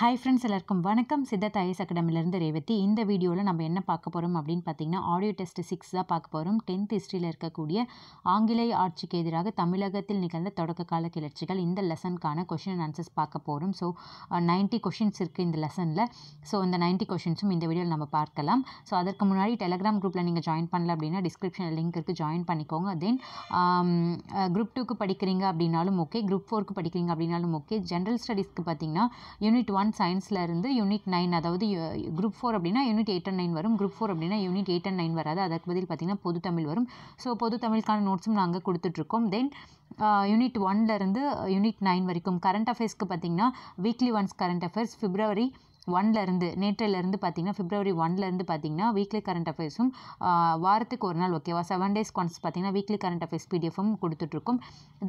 Hi friends எல்லாருக்கும் வணக்கம் Siddharth IS அகாடமிலேருந்து Revathi இந்த வீடியோவில் நம்ம என்ன பார்க்க போகிறோம் அப்படின்னு பார்த்தீங்கன்னா ஆடியோ டெஸ்ட் சிக்ஸ் தான் பார்க்க போகிறோம் டென்த் ஹிஸ்ட்ரியில் இருக்கக்கூடிய ஆங்கிலேய ஆட்சிக்கு எதிராக தமிழகத்தில் நிகழ்ந்த தொடக்க கால கிளர்ச்சிகள் இந்த லெசனுக்கான கொஷின் ஆன்சர்ஸ் பார்க்க போகிறோம் ஸோ நைன்ட்டி கொஷின்ஸ் இருக்குது இந்த லெசனில் ஸோ இந்த நைன்ட்டி கொஷின்ஸும் இந்த வீடியோவில் நம்ம பார்க்கலாம் ஸோ அதற்கு முன்னாடி டெலகிராம் குரூப்பில் நீங்கள் ஜாயின் பண்ணல அப்படின்னா டிஸ்கிரிப்ஷனில் லிங்க் இருக்குது ஜாயின் பண்ணிக்கோங்க தென் குரூப் டூக்கு படிக்கிறீங்க அப்படின்னாலும் ஓகே குரூப் ஃபோருக்கு படிக்கிறீங்க அப்படின்னாலும் ஓகே ஜென்ரல் ஸ்டடீஸ்க்கு பார்த்தீங்கன்னா யூனிட் ஒன் நான் சயின்ஸில் இருந்து யூனிட் நைன் அதாவது குரூப் ஃபோர் அப்படின்னா யூனிட் எயிட் அண்ட் நைன் வரும் குரூப் ஃபோர் அப்படின்னா யூனிட் எயிட் அண்ட் நைன் வராது அதற்கு பதில் பார்த்திங்கன்னா பொது தமிழ் வரும் ஸோ பொது தமிழுக்கான நோட்ஸும் நாங்கள் கொடுத்துட்ருக்கோம் தென் யூனிட் ஒன்லேருந்து யூனிட் நைன் வரைக்கும் கரண்ட் அஃபேர்ஸ்க்கு பார்த்திங்கன்னா weekly once current affairs February ஒன்லேருந்து நேற்றிலேருந்து பார்த்தீங்கன்னா ஃபிப்ரவரி ஒன்லேருந்து பார்த்தீங்கன்னா வீக்லி கரண்ட் அஃபேர்ஸும் வாரத்துக்கு ஒரு நாள் ஓகேவா செவன் டேஸ் கான்ஸ் பார்த்தீங்கன்னா வீக்லி கரண்ட் அஃபேர்ஸ் பிடிஎஃபும் கொடுத்துட்ருக்கும்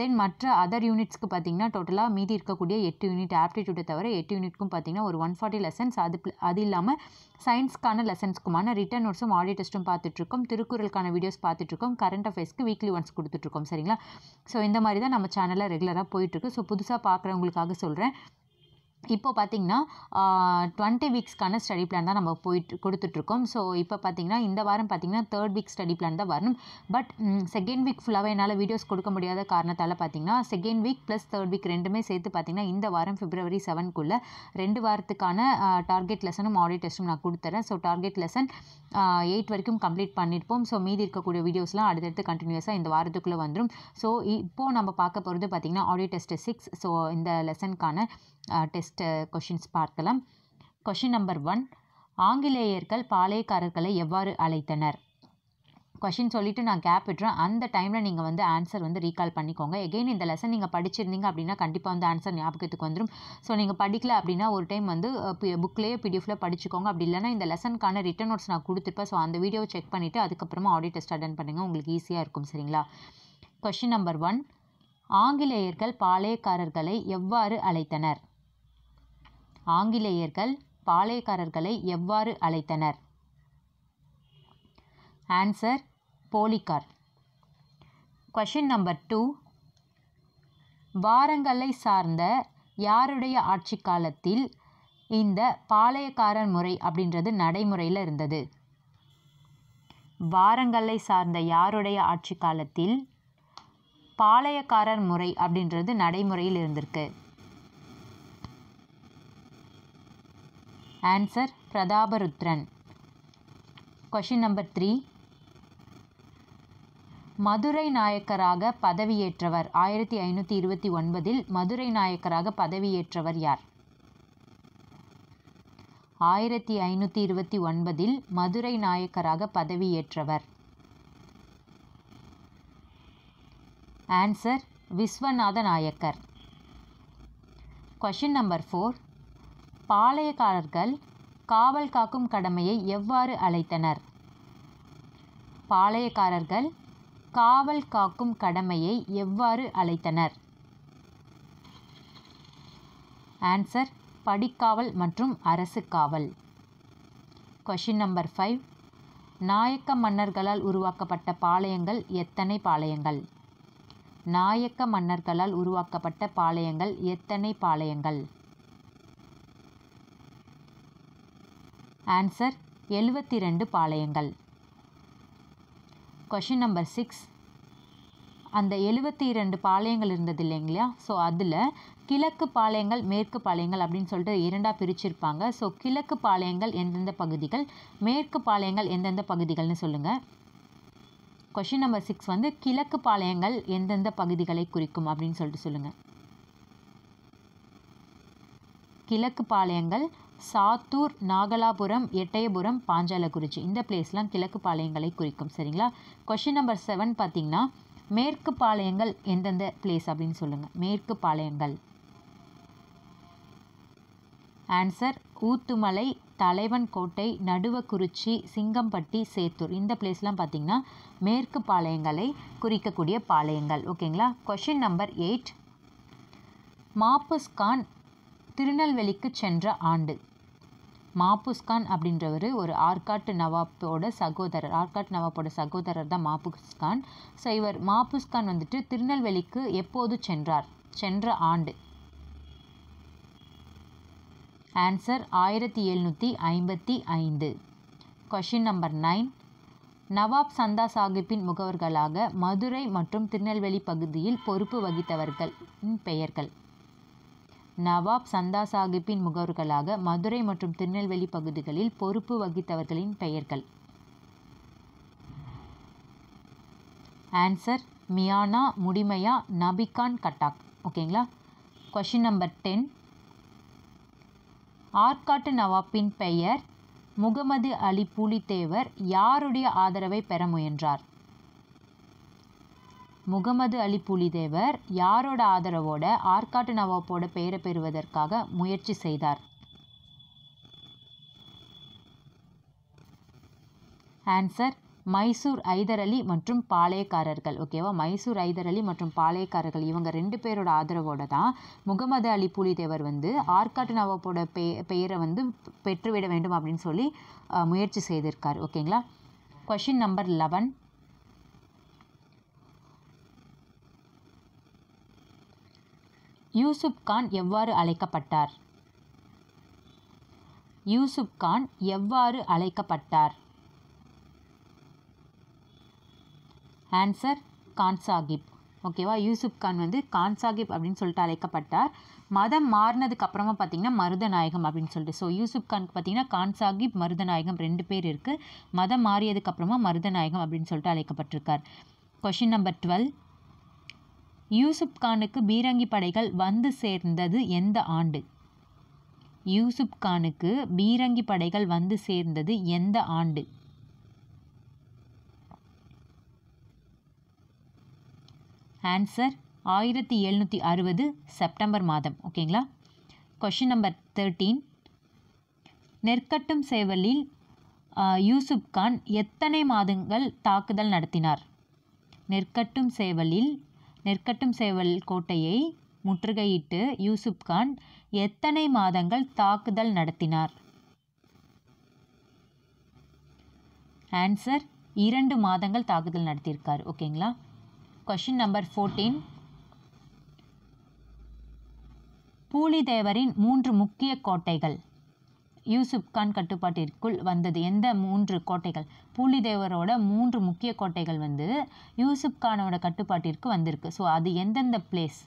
தென் மற்ற அதர் யூனிட்ஸ்க்கு பார்த்தீங்கன்னா டோட்டலாக மீதி இருக்கக்கூடிய எட்டு யூனிட் ஆப்டிடியூட்டை தவிர எட்டு யூனிட்க்கும் பார்த்தீங்கன்னா ஒரு ஒன் ஃபார்ட்டி லெசன்ஸ் அது அது இல்லாமல் சயின்ஸ்க்கான லெசன்ஸ்க்குமான ரிட்டன் நோட்ஸும் ஆடியோ டெஸ்ட்டும் பார்த்துட்ருக்கோம் திருக்குறளுக்கான வீடியோஸ் பார்த்துட்ருக்கோம் கரண்ட் அஃபேர்ஸ்க்கு வீக்லி ஒன்ஸ் கொடுத்துட்ருக்கோம் சரிங்களா ஸோ இந்த மாதிரி தான் நம்ம சேனலில் ரெகுலராக போயிட்டுருக்கு ஸோ புதுசாக பார்க்குறவங்களுக்காக சொல்கிறேன் இப்போ பார்த்திங்கன்னா டுவெண்ட்டி வீக்ஸ்க்கான ஸ்டடி பிளான் தான் நம்ம போயிட்டு கொடுத்துட்ருக்கோம் ஸோ இப்போ பார்த்திங்கன்னா இந்த வாரம் பார்த்திங்கன்னா தேர்ட் வீக் ஸ்டடி பிளான் தான் வரணும் பட் செகண்ட் வீக் ஃபுல்லாகவே என்னால் வீடியோஸ் கொடுக்க முடியாத காரணத்தால் பார்த்திங்கன்னா second week plus third week ரெண்டுமே சேர்த்து பார்த்திங்கன்னா இந்த வாரம் ஃபிப்ரவரி செவன்க்குள்ளே ரெண்டு வாரத்துக்கான டார்கெட் லெசனும் ஆடியோ டெஸ்ட்டும் நான் கொடுத்துறேன் ஸோ டார்கெட் லெசன் எயிட் வரைக்கும் கம்ப்ளீட் பண்ணியிருப்போம் ஸோ மீதி இருக்கக்கூடிய வீடியோஸ்லாம் அடுத்தடுத்து கண்டினியூஸாக இந்த வாரத்துக்குள்ளே வந்துடும் ஸோ இப்போது நம்ம பார்க்க போகிறது பார்த்திங்கன்னா ஆடியோ டெஸ்ட்டு சிக்ஸ் ஸோ இந்த லெசனுக்கான டெஸ்ட்டு கொஷின்ஸ் பார்க்கலாம் கொஷின் நம்பர் ஒன் ஆங்கிலேயர்கள் பாளையக்காரர்களை எவ்வாறு அழைத்தனர் கொஷின் சொல்லிவிட்டு நான் கேப் விட்டுறேன் அந்த டைமில் நீங்கள் வந்து ஆன்சர் வந்து ரீகால் பண்ணிக்கோங்க எகெயின் இந்த லெசன் நீங்கள் படிச்சிருந்தீங்க அப்படின்னா கண்டிப்பாக வந்து ஆன்சர் ஞாபகத்துக்கு வந்துடும் ஸோ நீங்கள் படிக்கல அப்படின்னா ஒரு டைம் வந்து புக்லேயே பிடிஎஃபில் படிச்சுக்கோங்க அப்படி இல்லைனா இந்த லெசனுக்கான ரிட்டன் நோட்ஸ் நான் கொடுத்துருப்பேன் ஸோ அந்த வீடியோவை செக் பண்ணிவிட்டு அதுக்கப்புறமா ஆடியோ டெஸ்ட் அட்டன் பண்ணுங்கள் உங்களுக்கு ஈஸியாக இருக்கும் சரிங்களா கொஷின் நம்பர் ஒன் ஆங்கிலேயர்கள் பாளையக்காரர்களை எவ்வாறு அழைத்தனர் ஆங்கிலேயர்கள் பாளையக்காரர்களை எவ்வாறு அழைத்தனர் answer poligar question number two வாரங்களை சார்ந்த யாருடைய ஆட்சி காலத்தில் இந்த பாளையக்காரன் முறை அப்படின்றது நடைமுறையில் இருந்தது வாரங்களை சார்ந்த யாருடைய ஆட்சி காலத்தில் பாளையக்காரர் முறை அப்படின்றது நடைமுறையில் இருந்திருக்கு answer Prataparudran question number three Madurai நாயக்கராக பதவியேற்றவர் ஆயிரத்தி ஐநூற்றி இருபத்தி ஒன்பதில் மதுரை நாயக்கராக பதவியேற்றவர் யார் ஆயிரத்தி ஐநூற்றி இருபத்தி ஒன்பதில் மதுரை நாயக்கராக பதவியேற்றவர் answer Viswanatha Nayakkar question number four பாளையக்காரர்கள் காவல் காக்கும் கடமையை எவ்வாறு அழைத்தனர் பாளையக்காரர்கள் காவல் காக்கும் கடமையை எவ்வாறு அழைத்தனர் ஆன்சர் படிக்காவல் மற்றும் அரசு காவல் கொஷின் நம்பர் ஃபைவ் நாயக்க மன்னர்களால் உருவாக்கப்பட்ட பாளையங்கள் எத்தனை பாளையங்கள் நாயக்க மன்னர்களால் உருவாக்கப்பட்ட பாளையங்கள் எத்தனை பாளையங்கள் ஆன்சர் எழுபத்தி ரெண்டு பாளையங்கள் கொஷின் நம்பர் சிக்ஸ் அந்த எழுபத்தி இரண்டு பாளையங்கள் இருந்தது இல்லைங்களா ஸோ அதில் கிழக்கு பாளையங்கள் மேற்கு பாளையங்கள் அப்படின்னு சொல்லிட்டு இரண்டாக பிரிச்சிருப்பாங்க ஸோ கிழக்கு பாளையங்கள் எந்தெந்த பகுதிகள் மேற்கு பாளையங்கள் எந்தெந்த பகுதிகள்னு சொல்லுங்கள் கொஷின் நம்பர் சிக்ஸ் வந்து கிழக்கு பாளையங்கள் எந்தெந்த பகுதிகளை குறிக்கும் அப்படின்னு சொல்லிட்டு சொல்லுங்கள் கிழக்கு பாளையங்கள் சாத்தூர் நாகலாபுரம் எட்டயபுரம் பாஞ்சாலக்குறிச்சி இந்த பிளேஸ்லாம் கிழக்கு பாளையங்களை குறிக்கும் சரிங்களா கொஷின் நம்பர் செவன் பார்த்தீங்கன்னா மேற்கு பாளையங்கள் எந்தெந்த பிளேஸ் அப்படின்னு சொல்லுங்கள் மேற்கு பாளையங்கள் ஆன்சர் ஊத்துமலை தலைவன் கோட்டை நடுவக்குறிச்சி சிங்கம்பட்டி சேத்தூர் இந்த பிளேஸ்லாம் பார்த்திங்கன்னா மேற்கு பாளையங்களை குறிக்கக்கூடிய பாளையங்கள் ஓகேங்களா கொஷின் நம்பர் எயிட் மாப்புஸ்கான் திருநெல்வேலிக்கு சென்ற ஆண்டு மாபுஸ்கான் அப்படின்றவர் ஒரு ஆர்காட் நவாப்போட சகோதரர் ஆர்காட் நவாப்போட சகோதரர் தான் மாபுஸ்கான் ஸோ இவர் மாபுஸ்கான் வந்துட்டு திருநெல்வேலிக்கு எப்போது சென்றார் சென்ற ஆண்டு ஆன்சர் ஆயிரத்தி எழுநூற்றி ஐம்பத்தி ஐந்து கொஷின் நம்பர் நைன் நவாப் சந்தா சாஹிப்பின் முகவர்களாக மதுரை மற்றும் திருநெல்வேலி பகுதியில் பொறுப்பு வகித்தவர்கள் பெயர்கள் நவாப் சந்தா சாஹிப்பின் முகவர்களாக மதுரை மற்றும் திருநெல்வேலி பகுதிகளில் பொறுப்பு வகித்தவர்களின் பெயர்கள் ஆன்சர் மியானா முடிமையா நபிகான் கட்டாக் ஓகேங்களா கொஷின் நம்பர் டென் ஆற்காட்டு நவாப்பின் பெயர் முகமது அலி புலித்தேவர் யாருடைய ஆதரவை பெற முயன்றார் முகமது அலி புலிதேவர் யாரோட ஆதரவோட ஆற்காட்டு நவாப்போட பெயரை பெறுவதற்காக முயற்சி செய்தார் ஆன்சர் மைசூர் ஐதர் அலி மற்றும் பாளையக்காரர்கள் ஓகேவா மைசூர் ஐதர் அலி மற்றும் பாளையக்காரர்கள் இவங்க ரெண்டு பேரோட ஆதரவோடு தான் முகமது அலி புலிதேவர் வந்து ஆற்காட்டு நவாப்போட பெயரை வந்து பெற்றுவிட வேண்டும் அப்படின்னு சொல்லி முயற்சி செய்திருக்கார் ஓகேங்களா question number eleven Yusuf Khan எவ்வாறு அழைக்கப்பட்டார் யூசுப் கான் எவ்வாறு அழைக்கப்பட்டார் ஆன்சர் கான் சாகிப் ஓகேவா யூசுப் கான் வந்து கான் சாகிப் அப்படின்னு சொல்லிட்டு அழைக்கப்பட்டார் மதம் மாறினதுக்கு அப்புறமா பார்த்தீங்கன்னா மருதநாயகம் அப்படின்னு சொல்லிட்டு ஸோ யூசுப் கானுக்கு பார்த்தீங்கன்னா கான் சாகிப் மருதநாயகம் ரெண்டு பேர் இருக்குது மதம் மாறியதுக்கு அப்புறமா மருதநாயகம் அப்படின்னு சொல்லிட்டு அழைக்கப்பட்டிருக்கார் கொஷின் நம்பர் டுவெல் யூசுப் கானுக்கு பீரங்கி படைகள் வந்து சேர்ந்தது எந்த ஆண்டு யூசுப் கானுக்கு பீரங்கி படைகள் வந்து சேர்ந்தது எந்த ஆண்டு ஆன்சர் ஆயிரத்தி எழுநூற்றி அறுபது செப்டம்பர் மாதம் ஓகேங்களா கொஷின் நம்பர் தேர்ட்டீன் நெற்கட்டும் சேவலில் யூசுப் கான் எத்தனை மாதங்கள் தாக்குதல் நடத்தினார் நெற்கட்டும் சேவலில் நெற்கட்டும் சேவல் கோட்டையை முற்றுகையிட்டு யூசுப் கான் எத்தனை மாதங்கள் தாக்குதல் நடத்தினார் ஆன்சர் இரண்டு மாதங்கள் தாக்குதல் நடத்தியிருக்கார் ஓகேங்களா கொஷின் நம்பர் ஃபோர்டீன் பூலிதேவரின் மூன்று முக்கிய கோட்டைகள் யூசுப் கான் கட்டுப்பாட்டிற்குள் வந்தது எந்த மூன்று கோட்டைகள் புலிதேவரோட மூன்று முக்கிய கோட்டைகள் வந்து யூசுப் கானோட கட்டுப்பாட்டிற்கு வந்திருக்கு ஸோ அது எந்தெந்த பிளேஸ்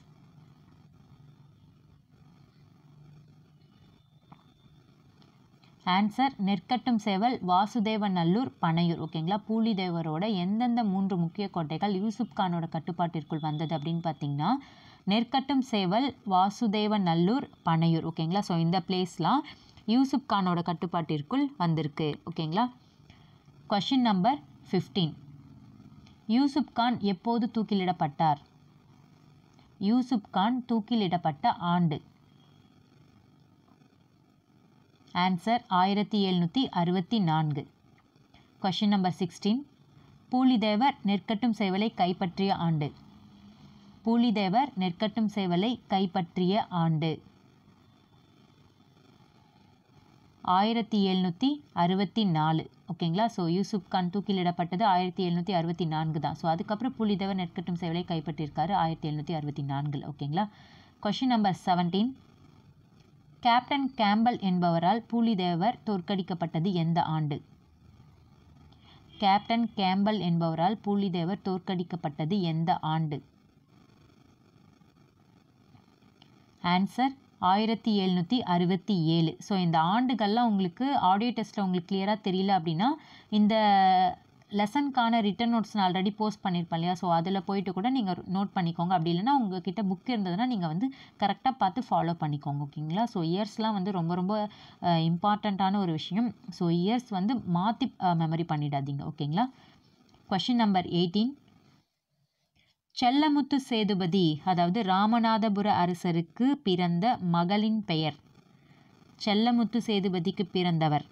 ஆன்சர் நெற்கட்டும் சேவல் வாசுதேவநல்லூர் நல்லூர் பனையூர் ஓகேங்களா தேவரோட எந்தெந்த மூன்று முக்கிய கோட்டைகள் யூசுப் கானோட கட்டுப்பாட்டிற்குள் வந்தது அப்படின்னு பார்த்தீங்கன்னா நெற்கட்டும் சேவல் வாசுதேவநல்லூர் நல்லூர் பனையூர் ஓகேங்களா ஸோ இந்த பிளேஸ்லாம் யூசுப் கானோட கட்டுப்பாட்டிற்குள் வந்திருக்கு ஓகேங்களா question number fifteen Yusuf Khan எப்போது தூக்கிலிடப்பட்டார் யூசுப் கான் தூக்கிலிடப்பட்ட ஆண்டு ஆன்சர் ஆயிரத்தி எழுநூற்றி அறுபத்தி நான்கு கொஷின் நம்பர் சிக்ஸ்டீன் பூலிதேவர் நெற்கட்டும் சேவலை கைப்பற்றிய ஆண்டு பூலிதேவர் நெற்கட்டும் சேவலை கைப்பற்றிய ஆண்டு ஆயிரத்தி எழுநூற்றி அறுபத்தி நாலு ஓகேங்களா ஸோ யூசுப் கான் தூக்கிலிடப்பட்டது ஆயிரத்தி எழுநூற்றி அறுபத்தி நான்கு தான் ஸோ அதுக்கப்புறம் புலிதவர் நெற்கட்டும் சேவலை கைப்பற்றியிருக்காரு ஆயிரத்தி எழுநூற்றி அறுபத்தி நான்கில் ஓகேங்களா question number seventeen captain Campbell என்பவரால் புலிதேவர் தோற்கடிக்கப்பட்டது எந்த ஆண்டு கேப்டன் கேம்பல் என்பவரால் புலிதேவர் தோற்கடிக்கப்பட்டது எந்த ஆண்டு ஆன்சர் ஆயிரத்தி எழுநூற்றி அறுபத்தி ஏழு ஸோ இந்த ஆண்டுகள்லாம் உங்களுக்கு ஆடியோ டெஸ்ட்டில் உங்களுக்கு கிளியராக தெரியல அப்படின்னா இந்த லெசனுக்கான ரிட்டன் நோட்ஸ் நான் ஆல்ரெடி போஸ்ட் பண்ணியிருப்பேன் இல்லையா ஸோ அதில் போயிட்டு கூட நீங்கள் நோட் பண்ணிக்கோங்க அப்படி இல்லைனா உங்ககிட்ட புக் இருந்ததுன்னா நீங்கள் வந்து கரெக்டாக பார்த்து ஃபாலோ பண்ணிக்கோங்க ஓகேங்களா ஸோ இயர்ஸ்லாம் வந்து ரொம்ப ரொம்ப இம்பார்ட்டண்ட்டான ஒரு விஷயம் ஸோ இயர்ஸ் வந்து மாற்றி மெமரி பண்ணிடாதீங்க ஓகேங்களா question number eighteen Sellamuthu Sethupathi அதாவது ராமநாதபுர அரசருக்கு பிறந்த மகளின் பெயர் செல்லமுத்து சேதுபதிக்கு பிறந்தவர்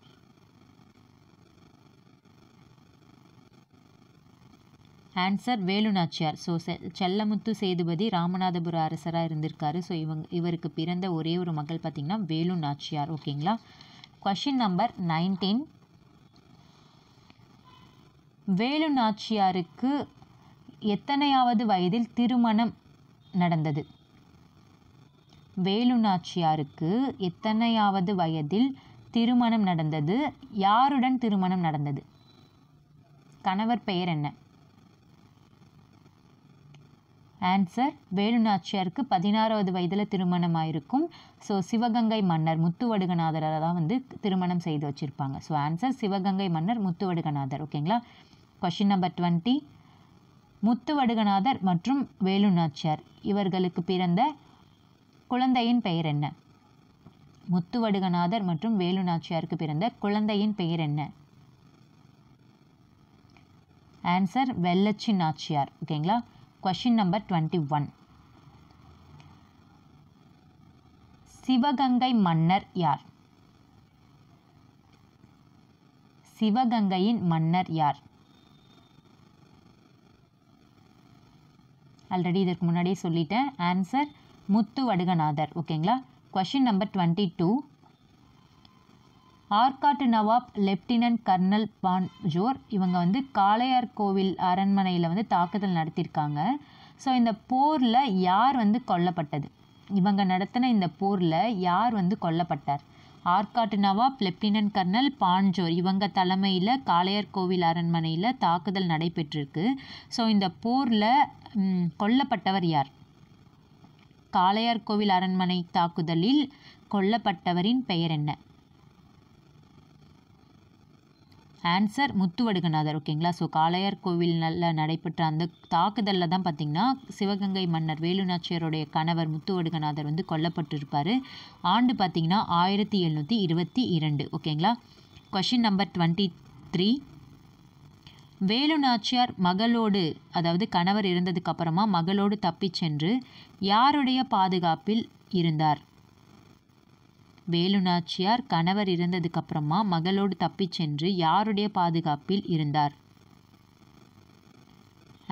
ஆன்சர் வேலுநாச்சியார் ஸோ செல்லமுத்து சேதுபதி ராமநாதபுர அரசராக இருந்திருக்காரு ஸோ இவங்க இவருக்கு பிறந்த ஒரே ஒரு மகள் பார்த்திங்கன்னா வேலு நாச்சியார் ஓகேங்களா கொஷின் நம்பர் நைன்டீன் வேலு நாச்சியாருக்கு எத்தனையாவது வயதில் திருமணம் நடந்தது வேலுநாச்சியாருக்கு எத்தனையாவது வயதில் திருமணம் நடந்தது யாருடன் திருமணம் நடந்தது கணவர் பெயர் என்ன ஆன்சர் வேலுநாச்சியாருக்கு பதினாறாவது வயதில் திருமணம் ஆயிருக்கும் ஸோ சிவகங்கை மன்னர் முத்துவடுகநாதரை தான் வந்து திருமணம் செய்து வச்சுருப்பாங்க ஸோ ஆன்சர் சிவகங்கை மன்னர் முத்துவடுகநாதர் ஓகேங்களா கொஷின் நம்பர் டுவெண்ட்டி முத்துவடுகநாதர் மற்றும் வேலுநாச்சியார் இவர்களுக்கு பிறந்த குழந்தையின் பெயர் என்ன முத்துவடுகநாதர் மற்றும் வேலுநாச்சியாருக்கு பிறந்த குழந்தையின் பெயர் என்ன ஆன்சர் வெள்ளச்சி நாச்சியார் ஓகேங்களா question number twenty one Sivagangai மன்னர் யார் சிவகங்கையின் மன்னர் யார் ஆல்ரெடி இதற்கு முன்னாடியே சொல்லிட்டேன் ஆன்சர் முத்து வடுகநாதர் ஓகேங்களா கொஷின் நம்பர் டுவெண்ட்டி டூ ஆர்காட்டு நவாப் லெப்டினன்ட் கர்னல் பான்ஜோர் இவங்க வந்து காளையார் கோவில் அரண்மனையில் வந்து தாக்குதல் நடத்தியிருக்காங்க ஸோ இந்த போரில் யார் வந்து கொல்லப்பட்டது இவங்க நடத்தின இந்த போரில் யார் வந்து கொல்லப்பட்டார் ஆற்காட்டு நவாப் லெப்டினன்ட் கர்னல் பான்ஜோர் இவங்க தலைமையில் காளையர் கோவில் அரண்மனையில் தாக்குதல் நடைபெற்றிருக்கு ஸோ இந்த போரில் கொல்லப்பட்டவர் யார் காளையார் கோவில் அரண்மனை தாக்குதலில் கொல்லப்பட்டவரின் பெயர் என்ன ஆன்சர் முத்துவடுகநாதர் ஓகேங்களா ஸோ காளையார் கோவில் நல்ல நடைபெற்ற அந்த தாக்குதலில் தான் பார்த்திங்கன்னா சிவகங்கை மன்னர் வேலுநாச்சியருடைய கணவர் முத்துவடுகநாதர் வந்து கொல்லப்பட்டிருப்பார் ஆண்டு பார்த்திங்கன்னா ஆயிரத்தி எழுநூற்றி இருபத்தி இரண்டு ஓகேங்களா question number twenty three Velunachiyar மகளோடு அதாவது கணவர் இருந்ததுக்கப்புறமா மகளோடு தப்பிச் சென்று யாருடைய பாதுகாப்பில் இருந்தார் வேலுநாச்சியார் கணவர் இறந்ததுக்கப்புறமா மகளோடு தப்பி சென்று யாருடைய பாதுகாப்பில் இருந்தார்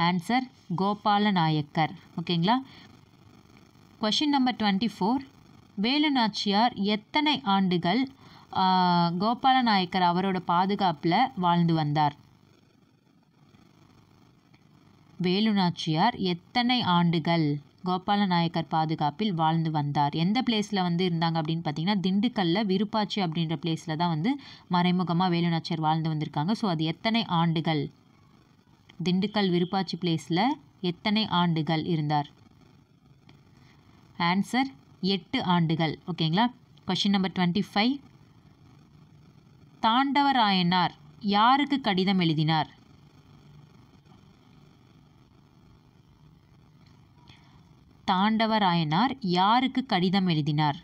ஆன்சர் கோபால நாயக்கர் ஓகேங்களா question number twenty four Velunachiyar எத்தனை ஆண்டுகள் கோபால நாயக்கர் அவரோட பாதுகாப்பில் வாழ்ந்து வந்தார் வேலுநாச்சியார் எத்தனை ஆண்டுகள் கோபாலநாயக்கர் பாதுகாப்பில் வாழ்ந்து வந்தார் எந்த பிளேஸில் வந்து இருந்தாங்க அப்படின்னு பார்த்தீங்கன்னா திண்டுக்கல்ல விருப்பாச்சி அப்படின்ற பிளேஸில் தான் வந்து மறைமுகமாக வேலுநாச்சர் வாழ்ந்து வந்திருக்காங்க ஸோ அது எத்தனை ஆண்டுகள் திண்டுக்கல் விருப்பாச்சி பிளேஸில் எத்தனை ஆண்டுகள் இருந்தார் ஆன்சர் எட்டு ஆண்டுகள் ஓகேங்களா question number twenty five Thandavarayanar யாருக்கு கடிதம் எழுதினார் தாண்டவராயனார் யாருக்கு கடிதம் எழுதினார்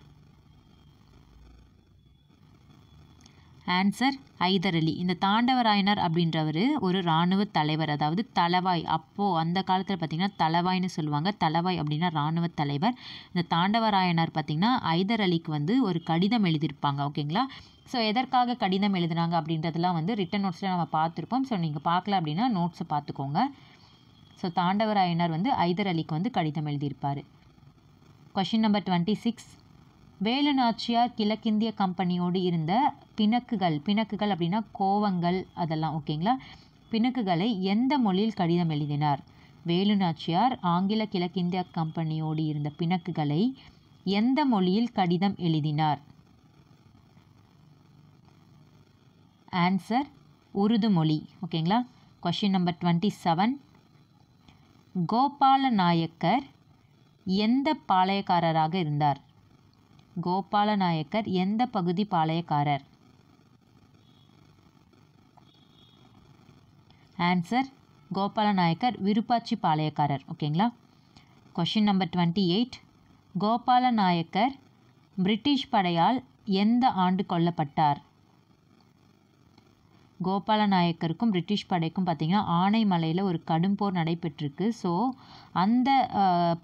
ஆன்சர் ஐதர் அலி இந்த தாண்டவராயனார் அப்படின்றவர் ஒரு இராணுவ தலைவர் அதாவது தலவாய் அப்போது அந்த காலத்தில் பார்த்திங்கன்னா தலவாய்னு சொல்லுவாங்க தலவாய் அப்படின்னா இராணுவ தலைவர் இந்த தாண்டவராயனார் பார்த்திங்கன்னா ஐதர் அலிக்கு வந்து ஒரு கடிதம் எழுதியிருப்பாங்க ஓகேங்களா ஸோ எதற்காக கடிதம் எழுதுனாங்க அப்படின்றதெல்லாம் வந்து ரிட்டன் நோட்ஸில் நம்ம பார்த்துருப்போம் ஸோ நீங்கள் பார்க்கல அப்படின்னா நோட்ஸை பார்த்துக்கோங்க ஸோ தாண்டவராயனார் வந்து ஐதர் அலிக்கு வந்து கடிதம் எழுதியிருப்பார் question number twenty six Velunachiyar கிழக்கிந்திய கம்பெனியோடு இருந்த பிணக்குகள் பிணக்குகள் அப்படின்னா கோவங்கள் அதெல்லாம் ஓகேங்களா பிணக்குகளை எந்த மொழியில் கடிதம் எழுதினார் வேலுநாச்சியார் ஆங்கில கிழக்கிந்திய கம்பெனியோடு இருந்த பிணக்குகளை எந்த மொழியில் கடிதம் எழுதினார் ஆன்சர் உருது மொழி ஓகேங்களா question number twenty seven Gopala Nayakkar எந்த பாளையக்காரராக இருந்தார் கோபால நாயக்கர் எந்த பகுதி பாளையக்காரர் ஆன்சர் கோபால நாயக்கர் விருப்பாச்சி பாளையக்காரர் ஓகேங்களா question number twenty eight Gopala Nayakkar British படையால் எந்த ஆண்டு கொல்லப்பட்டார் கோபாலநாயக்கருக்கும் பிரிட்டிஷ் படைக்கும் பார்த்திங்கன்னா ஆனைமலையில் ஒரு கடும் போர் நடைபெற்றிருக்கு ஸோ அந்த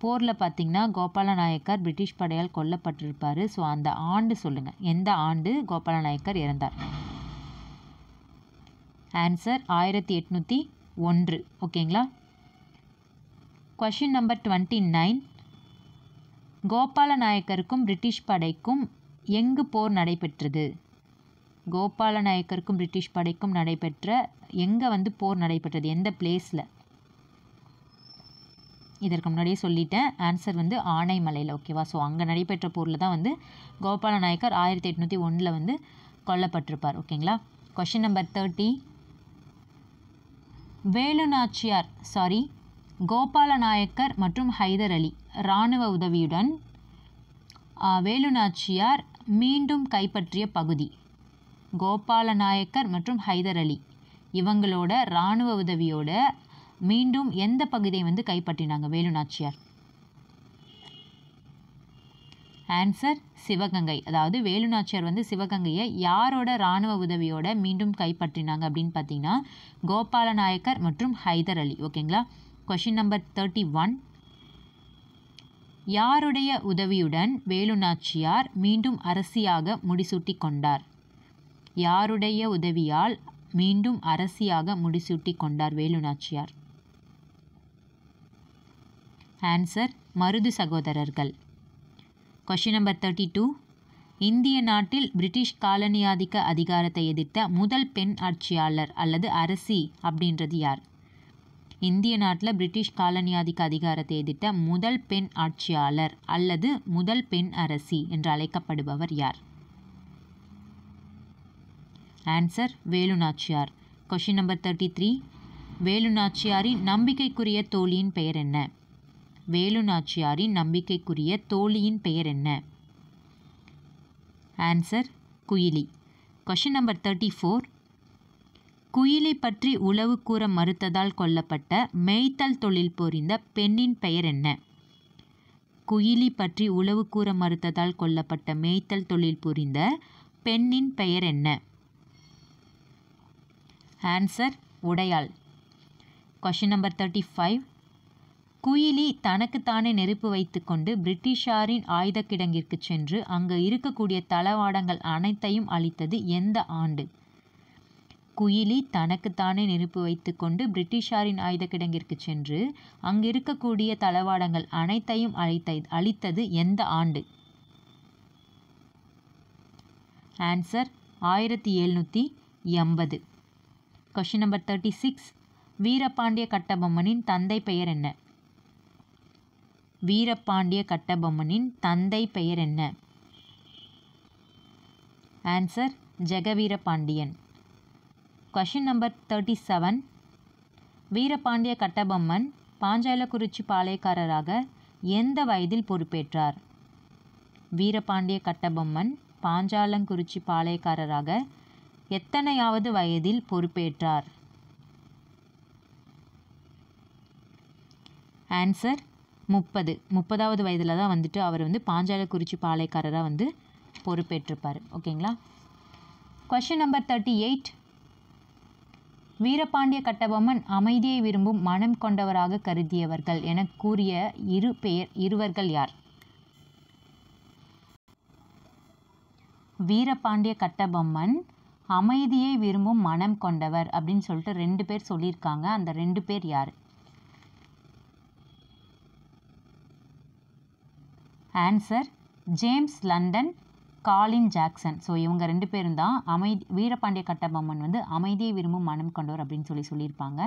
போரில் பார்த்திங்கன்னா கோபாலநாயக்கர் பிரிட்டிஷ் படையால் கொல்லப்பட்டிருப்பார் ஸோ அந்த ஆண்டு சொல்லுங்கள் எந்த ஆண்டு கோபாலநாயக்கர் இறந்தார் ஆன்சர் ஆயிரத்தி எட்நூற்றி ஒன்று ஓகேங்களா கொஷின் நம்பர் டுவெண்ட்டி நைன் கோபாலநாயக்கருக்கும் பிரிட்டிஷ் படைக்கும் எங்கு போர் நடைபெற்றது கோபால நாயக்கருக்கும் பிரிட்டிஷ் படைக்கும் நடைபெற்ற எங்கே வந்து போர் நடைபெற்றது எந்த பிளேஸில் இதற்கு முன்னாடியே சொல்லிட்டேன் ஆன்சர் வந்து ஆனைமலையில் ஓகேவா ஸோ அங்கே நடைபெற்ற போரில் தான் வந்து கோபால நாயக்கர் ஆயிரத்தி எட்நூற்றி ஒன்றில் வந்து கொல்லப்பட்டிருப்பார் ஓகேங்களா question number thirty Velunachiyar sorry Gopala Nayakkar மற்றும் ஹைதர் அலி இராணுவ உதவியுடன் வேலுநாச்சியார் மீண்டும் கைப்பற்றிய பகுதி கோபால நாயக்கர் மற்றும் ஹைதர் அலி இவங்களோட இராணுவ உதவியோட மீண்டும் எந்த பகுதியை வந்து கைப்பற்றினாங்க வேலுநாச்சியார் ஆன்சர் சிவகங்கை அதாவது வேலுநாச்சியார் வந்து சிவகங்கையை யாரோட இராணுவ உதவியோட மீண்டும் கைப்பற்றினாங்க அப்படின்னு பார்த்தீங்கன்னா கோபால நாயக்கர் மற்றும் ஹைதர் அலி ஓகேங்களா கொஷின் நம்பர் தேர்ட்டி ஒன் யாருடைய உதவியுடன் வேலுநாச்சியார் மீண்டும் அரசியாக முடிசூட்டி கொண்டார் யாருடைய உதவியால் மீண்டும் அரசியாக முடிசூட்டிக் கொண்டார் வேலுநாச்சியார் ஆன்சர் மருது சகோதரர்கள் கொஷின் நம்பர் தேர்ட்டி டூ இந்திய நாட்டில் பிரிட்டிஷ் காலனியாதிக்க அதிகாரத்தை எதிர்த்த முதல் பெண் ஆட்சியாளர் அல்லது அரசி அப்படின்றது யார் இந்திய நாட்டில் பிரிட்டிஷ் காலனியாதிக்க அதிகாரத்தை எதிர்த்த முதல் பெண் ஆட்சியாளர் அல்லது முதல் பெண் அரசி என்று அழைக்கப்படுபவர் யார் answer Velunachiyar question number thirty three வேலுநாச்சியாரின் நம்பிக்கைக்குரிய தோழியின் பெயர் என்ன வேலுநாச்சியாரின் நம்பிக்கைக்குரிய தோழியின் பெயர் என்ன answer Kuyili question number thirty four Kuyili பற்றி உளவு கூற மறுத்ததால் கொல்லப்பட்ட மெய்த்தல் தொழில் புரிந்த பெண்ணின் பெயர் என்ன குயிலி பற்றி உளவு கூற மறுத்ததால் கொல்லப்பட்ட மெய்த்தல் தொழில் புரிந்த பெண்ணின் பெயர் என்ன answer Udaiyal question number thirty five Kuyili தனக்குத்தானே நெருப்பு வைத்துக்கொண்டு பிரிட்டிஷாரின் ஆயுத கிடங்கிற்கு சென்று அங்கு இருக்கக்கூடிய தளவாடங்கள் அனைத்தையும் அளித்தது எந்த ஆண்டு குயிலி தனக்குத்தானே நெருப்பு வைத்துக்கொண்டு பிரிட்டிஷாரின் ஆயுத கிடங்கிற்கு சென்று அங்கு இருக்கக்கூடிய தளவாடங்கள் அனைத்தையும் அழித்த அளித்தது எந்த ஆண்டு ஆன்சர் ஆயிரத்தி எழுநூற்றி எண்பது question number thirty six Veerapandiya கட்டபொம்மனின் தந்தை பெயர் என்ன வீரபாண்டிய கட்டபொம்மனின் தந்தை பெயர் என்ன answer Jagaveera Pandian question number thirty seven Veerapandiya Kattabomman Panchalankurichi பாளையக்காரராக எந்த வயதில் பொறுப்பேற்றார் வீரபாண்டிய கட்டபொம்மன் பாஞ்சாலங்குறிச்சி பாளையக்காரராக எத்தனையாவது வயதில் பொறுப்பேற்றார் ஆன்சர் முப்பது முப்பதாவது வயதில் தான் வந்துட்டு அவர் வந்து பாஞ்சாலக்குறிச்சி பாளையக்காரராக வந்து பொறுப்பேற்றிருப்பார் ஓகேங்களா question number thirty eight Veerapandiya Kattabomman அமைதியை விரும்பும் மனம் கொண்டவராக கருதியவர்கள் என கூறிய இரு பெயர் இருவர்கள் யார் வீரபாண்டிய கட்டபொம்மன் அமைதியை விரும்பும் மனம் கொண்டவர் அப்படின்னு சொல்லிட்டு ரெண்டு பேர் சொல்லியிருக்காங்க அந்த ரெண்டு பேர் யார் answer James London Colin Jackson so இவங்க ரெண்டு பேரும் தான் அமைதி வீரபாண்டிய கட்டபொம்மன் வந்து அமைதியை விரும்பும் மனம் கொண்டவர் அப்படின்னு சொல்லி சொல்லியிருப்பாங்க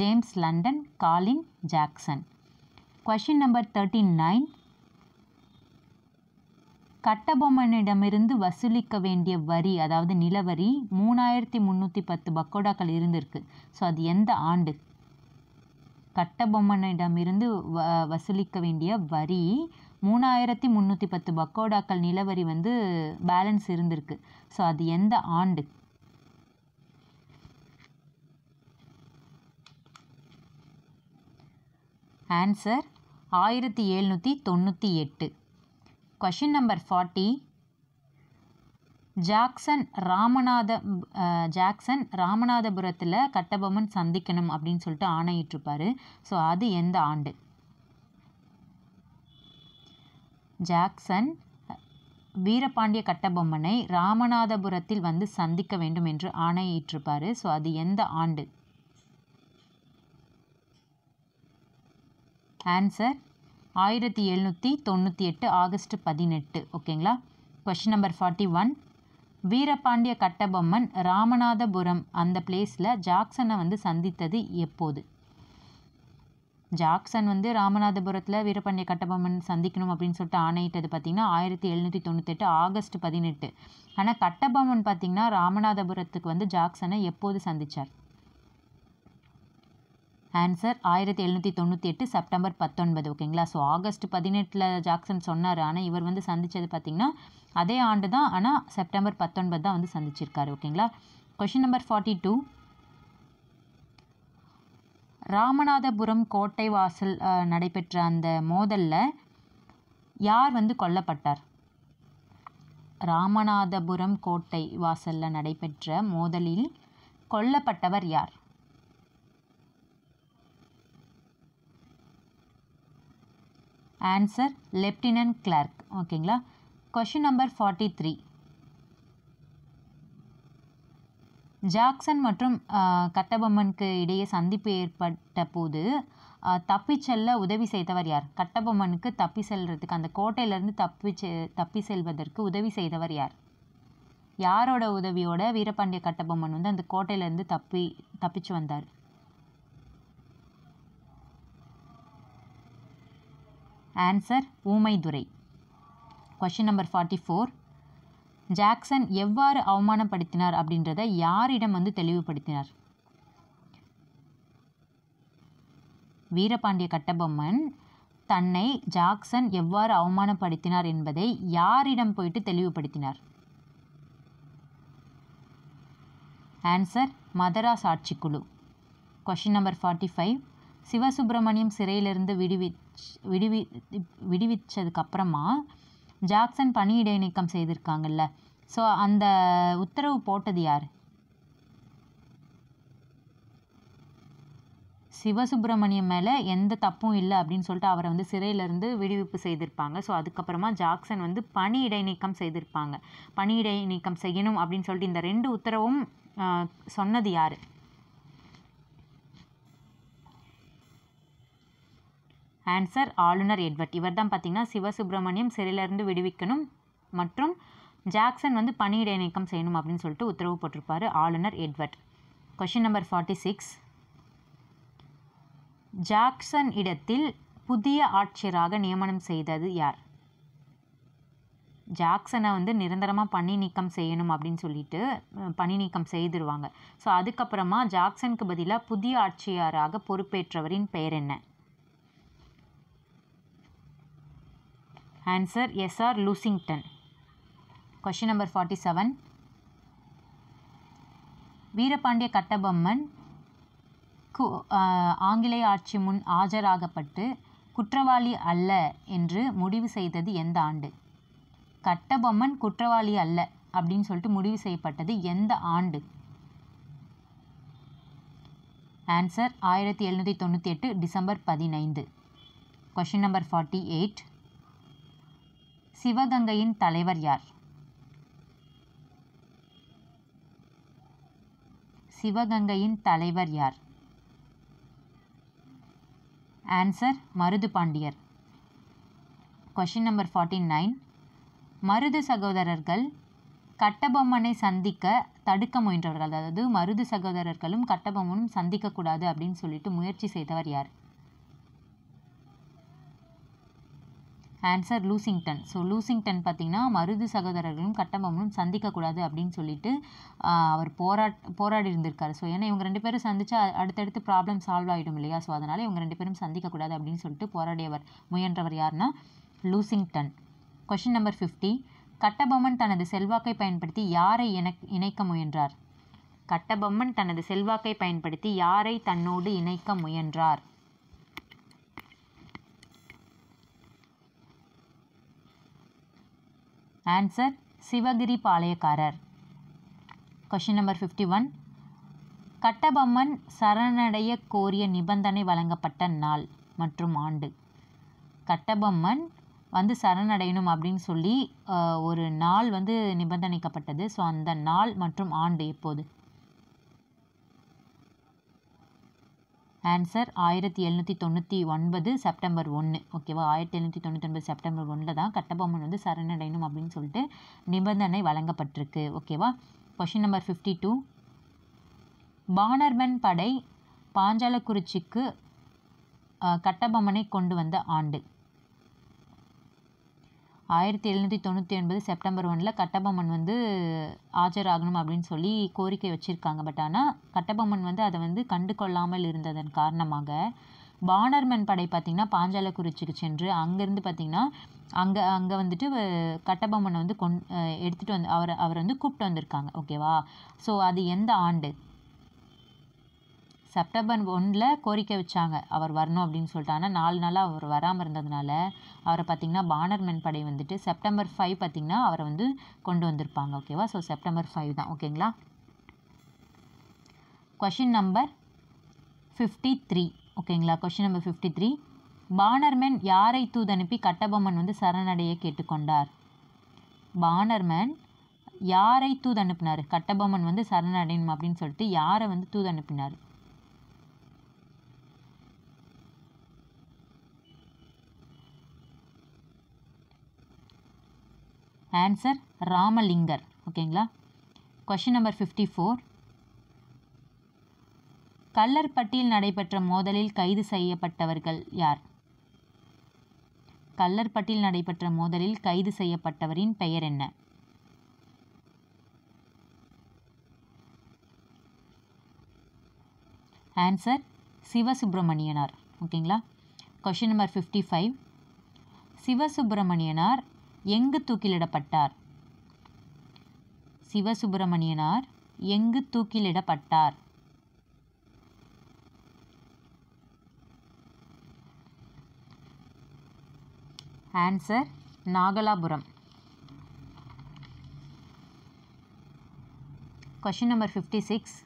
James London Colin Jackson question number thirty nine கட்டபொம்மனிடமிருந்து வசூலிக்க வேண்டிய வரி அதாவது நிலவரி மூணாயிரத்தி முந்நூற்றி பத்து பக்கோடாக்கள் இருந்திருக்கு ஸோ அது எந்த ஆண்டு கட்டபொம்மனிடமிருந்து வ வசூலிக்க வேண்டிய வரி மூணாயிரத்தி முந்நூற்றி பத்து பக்கோடாக்கள் நிலவரி வந்து பேலன்ஸ் இருந்திருக்கு ஸோ அது எந்த ஆண்டு ஆன்சர் ஆயிரத்தி எழுநூற்றி தொண்ணூற்றி எட்டு question number forty Jackson Ramanatha Jackson ராமநாதபுரத்தில் கட்டபொம்மன் சந்திக்கணும் அப்படின்னு சொல்லிட்டு ஆணையிட்டிருப்பார் ஸோ அது எந்த ஆண்டு ஜாக்சன் வீரபாண்டிய கட்டபொம்மனை ராமநாதபுரத்தில் வந்து சந்திக்க வேண்டும் என்று ஆணையிட்டிருப்பார் ஸோ அது எந்த ஆண்டு ஆன்சர் ஆயிரத்தி எழுநூற்றி தொண்ணூற்றி எட்டு ஆகஸ்ட் பதினெட்டு ஓகேங்களா question number forty one Veerapandiya Kattabomman Ramanathapuram அந்த பிளேஸில் ஜாக்சனை வந்து சந்தித்தது எப்போது ஜாக்சன் வந்து ராமநாதபுரத்தில் வீரபாண்டிய கட்டபொம்மன் சந்திக்கணும் அப்படின்னு சொல்லிட்டு ஆணையிட்டது பார்த்திங்கன்னா ஆயிரத்தி எழுநூற்றி எட்டு ஆகஸ்ட் பதினெட்டு ஆனால் கட்டபொம்மன் பார்த்திங்கன்னா ராமநாதபுரத்துக்கு வந்து ஜாக்சனை எப்போது சந்தித்தார் ஆன்சர் ஆயிரத்தி எழுநூற்றி தொண்ணூற்றி எட்டு செப்டம்பர் பத்தொன்பது ஓகேங்களா ஸோ ஆகஸ்ட் பதினெட்டில் ஜாக்சன் சொன்னார் ஆனால் இவர் வந்து சந்தித்தது பார்த்திங்கன்னா அதே ஆண்டு தான் ஆனால் செப்டம்பர் பத்தொன்பது தான் வந்து சந்திச்சிருக்காரு ஓகேங்களா question number forty two Ramanathapuram கோட்டை வாசல் நடைபெற்ற அந்த மோதலில் யார் வந்து கொல்லப்பட்டார் ராமநாதபுரம் கோட்டை வாசலில் நடைபெற்ற மோதலில் கொல்லப்பட்டவர் யார் ஆன்சர் லெப்டினன்ட் கிளார்க் ஓகேங்களா question number forty three Jackson மற்றும் கட்டபொம்மனுக்கு இடையே சந்திப்பு ஏற்பட்ட போது தப்பி செல்ல உதவி செய்தவர் யார் கட்டபொம்மனுக்கு தப்பி செல்றதுக்கு அந்த கோட்டையிலேருந்து தப்பி செ தப்பி செல்வதற்கு உதவி செய்தவர் யார் யாரோட உதவியோட வீரபாண்டிய கட்டபொம்மன் வந்து அந்த கோட்டையிலேருந்து தப்பி தப்பிச்சு வந்தார் answer Oomaidurai question number forty four Jackson எவ்வாறு அவமானப்படுத்தினார் அப்படின்றத யாரிடம் வந்து தெளிவுபடுத்தினார் வீரபாண்டிய கட்டபொம்மன் தன்னை ஜாக்சன் எவ்வாறு அவமானப்படுத்தினார் என்பதை யாரிடம் போயிட்டு தெளிவுபடுத்தினார் ஆன்சர் மதராஸ் ஆட்சிக்குழு question number forty five Sivasubramaniam சிறையிலிருந்து விடுவி விடுவி விடுவிச்சதுக்கப்புறமா ஜாக்சன் பணி இடைநீக்கம் செய்திருக்காங்கல்ல ஸோ அந்த உத்தரவு போட்டது யார் சிவசுப்பிரமணியம் மேலே எந்த தப்பும் இல்லை அப்படின்னு சொல்லிட்டு அவரை வந்து சிறையிலேருந்து விடுவிப்பு செய்திருப்பாங்க ஸோ அதுக்கப்புறமா ஜாக்சன் வந்து பணி இடைநீக்கம் செய்திருப்பாங்க பணி இடைநீக்கம் செய்யணும் அப்படின்னு சொல்லிட்டு இந்த ரெண்டு உத்தரவும் சொன்னது யார் ஆன்சர் ஆளுநர் எட்வர்ட் இவர் தான் பார்த்தீங்கன்னா சிவசுப்ரமணியம் சிறையிலிருந்து விடுவிக்கணும் மற்றும் ஜாக்சன் வந்து பணியிட நீக்கம் செய்யணும் அப்படின்னு சொல்லிட்டு உத்தரவு போட்டிருப்பார் ஆளுநர் Edward question number forty six Jackson இடத்தில் புதிய ஆட்சியராக நியமனம் செய்தது யார் ஜாக்சனை வந்து நிரந்தரமாக பணி நீக்கம் செய்யணும் அப்படின்னு சொல்லிட்டு பணி நீக்கம் செய்திருவாங்க ஸோ அதுக்கப்புறமா ஜாக்சனுக்கு பதிலாக புதிய ஆட்சியாராக பொறுப்பேற்றவரின் பெயர் என்ன Answer Lushington Lusington. Question number 47. Veerapandiya Kattabomman கு ஆங்கிலேய ஆட்சி முன் ஆஜராகப்பட்டு குற்றவாளி அல்ல என்று முடிவு செய்தது எந்த ஆண்டு கட்டபொம்மன் குற்றவாளி அல்ல அப்படின்னு சொல்லிட்டு முடிவு செய்யப்பட்டது எந்த ஆண்டு ஆன்சர் ஆயிரத்தி எழுநூற்றி தொண்ணூற்றி எட்டு டிசம்பர் பதினைந்து கொஷின் நம்பர் ஃபார்ட்டி எயிட் சிவகங்கையின் தலைவர் யார் சிவகங்கையின் தலைவர் யார் answer Marudhu Pandiyar question number forty nine Marudhu சகோதரர்கள் கட்டபொம்மனை சந்திக்க தடுக்க முயன்றவர்கள் அதாவது மருது சகோதரர்களும் கட்டபொம்மனும் சந்திக்கக்கூடாது அப்படின்னு சொல்லிட்டு முயற்சி செய்தவர் யார் ஆன்சர் லூசிங்டன் ஸோ லூசிங்டன் பார்த்திங்கன்னா மருது சகோதரர்களும் கட்டபொம்மனும் சந்திக்கக்கூடாது அப்படின்னு சொல்லிட்டு அவர் போராட் போராடி இருந்திருக்காரு ஸோ ஏன்னா இவங்க ரெண்டு பேரும் சந்தித்தா அடுத்தடுத்து ப்ராப்ளம் சால்வ் ஆகிடும் இல்லையா ஸோ அதனால் இவங்க ரெண்டு பேரும் சந்திக்கக்கூடாது அப்படின்னு சொல்லிட்டு போராடியவர் முயன்றவர் யாருன்னா Lusington question number fifty Kattabomman தனது செல்வாக்கை பயன்படுத்தி யாரை இணைக்க முயன்றார் கட்டபொம்மன் தனது செல்வாக்கை பயன்படுத்தி யாரை தன்னோடு இணைக்க முயன்றார் ஆன்சர் சிவகிரி பாளையக்காரர் question number fifty one Kattabomman சரணடைய கோரிய நிபந்தனை வழங்கப்பட்ட நாள் மற்றும் ஆண்டு கட்டபொம்மன் வந்து சரணடையணும் அப்படின்னு சொல்லி ஒரு நாள் வந்து நிபந்தனைக்கப்பட்டது ஸோ அந்த நாள் மற்றும் ஆண்டு எப்போது ஆன்சர் ஆயிரத்தி எழுநூற்றி தொண்ணூற்றி ஒன்பது செப்டம்பர் ஒன்று ஓகேவா ஆயிரத்தி எழுநூற்றி தொண்ணூற்றி ஒன்பது செப்டம்பர் ஒன்றில் தான் கட்டபொம்மன் வந்து சரணடையணும் அப்படின்னு சொல்லிட்டு நிபந்தனை வழங்கப்பட்டிருக்கு ஓகேவா question number fifty two Bannerman படை பாஞ்சாலக்குறிச்சிக்கு கட்டபொம்மனை கொண்டு வந்த ஆண்டு ஆயிரத்தி எழுநூற்றி தொண்ணூற்றி ஒன்பது செப்டம்பர் ஒன்றில் கட்டபொம்மன் வந்து ஆஜராகணும் அப்படின்னு சொல்லி கோரிக்கை வச்சுருக்காங்க பட் ஆனால் கட்டபொம்மன் வந்து அதை வந்து கண்டு கொள்ளாமல் இருந்ததன் காரணமாக பானர்மன் படை பார்த்திங்கன்னா பாஞ்சாலக்குறிச்சிக்கு சென்று அங்கேருந்து பார்த்திங்கன்னா அங்கே அங்கே வந்துட்டு கட்டபொம்மனை வந்து கொண் எடுத்துகிட்டு வந்து அவரை அவரை வந்து கூப்பிட்டு வந்திருக்காங்க ஓகேவா ஸோ அது எந்த ஆண்டு செப்டம்பர் ஒன்றில் கோரிக்கை வச்சாங்க அவர் வரணும் அப்படின்னு சொல்லிட்டு ஆனால் நாலு நாளாக அவர் வராமல் இருந்ததுனால அவரை பார்த்திங்கன்னா பானர்மென் படை வந்துட்டு செப்டம்பர் ஃபைவ் பார்த்திங்கன்னா அவரை வந்து கொண்டு வந்திருப்பாங்க ஓகேவா ஸோ செப்டம்பர் ஃபைவ் தான் ஓகேங்களா கொஷின் நம்பர் ஃபிஃப்டி த்ரீ ஓகேங்களா question number fifty three Bannerman யாரை தூதனுப்பி கட்டபொம்மன் வந்து சரணடைய கேட்டுக்கொண்டார் பானர்மேன் யாரை தூது அனுப்பினார் கட்டபொம்மன் வந்து சரணடையணும் அப்படின்னு சொல்லிட்டு யாரை வந்து தூது அனுப்பினார் ஆன்சர் ராமலிங்கர் ஓகேங்களா கொஷின் நம்பர் ஃபிஃப்டி ஃபோர் கல்லர்பட்டியில் நடைபெற்ற மோதலில் கைது செய்யப்பட்டவர்கள் யார் கல்லர்பட்டியில் நடைபெற்ற மோதலில் கைது செய்யப்பட்டவரின் பெயர் என்ன ஆன்சர் சிவசுப்பிரமணியனார் ஓகேங்களா question number fifty five Sivasubramaniyanar எங்கு தூக்கிலிடப்பட்டார் சிவசுப்பிரமணியனார் எங்கு தூக்கிலிடப்பட்டார் answer Nagalapuram question number fifty six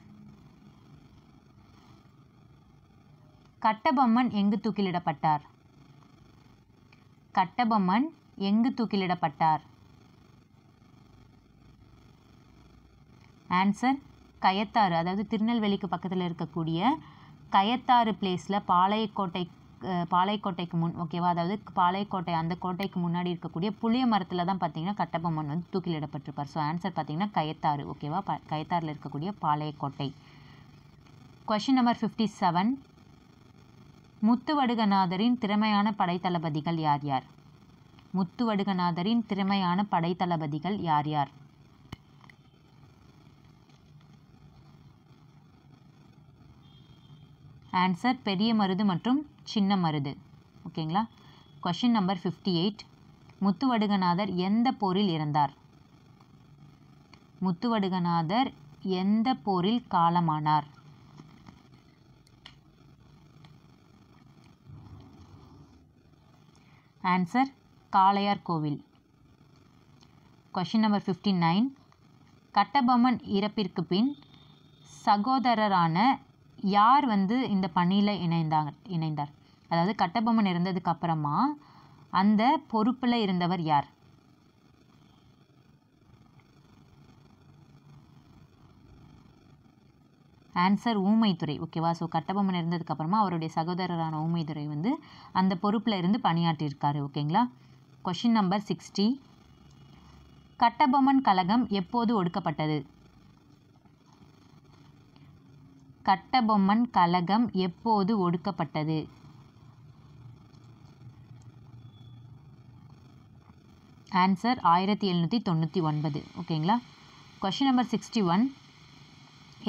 Kattabomman எங்கு தூக்கிலிடப்பட்டார் கட்டபொம்மன் எங்கு தூக்கிலிடப்பட்டார் ஆன்சர் கயத்தாறு அதாவது திருநெல்வேலிக்கு பக்கத்தில் இருக்கக்கூடிய கயத்தாறு பிளேஸில் பாளையக்கோட்டை பாளையக்கோட்டைக்கு முன் ஓகேவா அதாவது பாளையக்கோட்டை அந்த கோட்டைக்கு முன்னாடி இருக்கக்கூடிய புளிய மரத்தில் தான் பார்த்தீங்கன்னா கட்டபொம்மன் வந்து தூக்கிலிடப்பட்டிருப்பார் ஸோ ஆன்சர் பார்த்தீங்கன்னா கயத்தாறு ஓகேவா ப கயத்தாறில் இருக்கக்கூடிய Palayakottai question number fifty seven முத்துவடுகநாதரின் திறமையான படைத்தளபதிகள் யார் யார் முத்துவடுகநாதரின் திறமையான படைத்தளபதிகள் யார் யார் ஆன்சர் பெரிய மருது மற்றும் சின்ன மருது ஓகேங்களா question number fifty eight Muthuvaduganathar எந்த போரில் இறந்தார் முத்துவடுகநாதர் எந்த போரில் காலமானார் answer Kalaiyar Kovil question number fifty nine Kattabomman இறப்பிற்கு பின் சகோதரரான யார் வந்து இந்த பணியில் இணைந்தாங்க இணைந்தார் அதாவது கட்டபொம்மன் இறந்ததுக்கு அப்புறமா அந்த பொறுப்பில் இருந்தவர் யார் ஆன்சர் ஊமைத்துறை ஓகேவா ஸோ கட்டபொம்மன் இருந்ததுக்கப்புறமா அவருடைய சகோதரரான ஊமைத்துறை வந்து அந்த பொறுப்பில் இருந்து பணியாற்றியிருக்காரு ஓகேங்களா கொஷின் நம்பர் சிக்ஸ்டி கட்டபொம்மன் கழகம் எப்போது ஒடுக்கப்பட்டது கட்டபொம்மன் கழகம் எப்போது ஒடுக்கப்பட்டது ஆன்சர் ஆயிரத்தி எழுநூற்றி தொண்ணூற்றி ஒன்பது ஓகேங்களா கொஷின் நம்பர் சிக்ஸ்டி ஒன்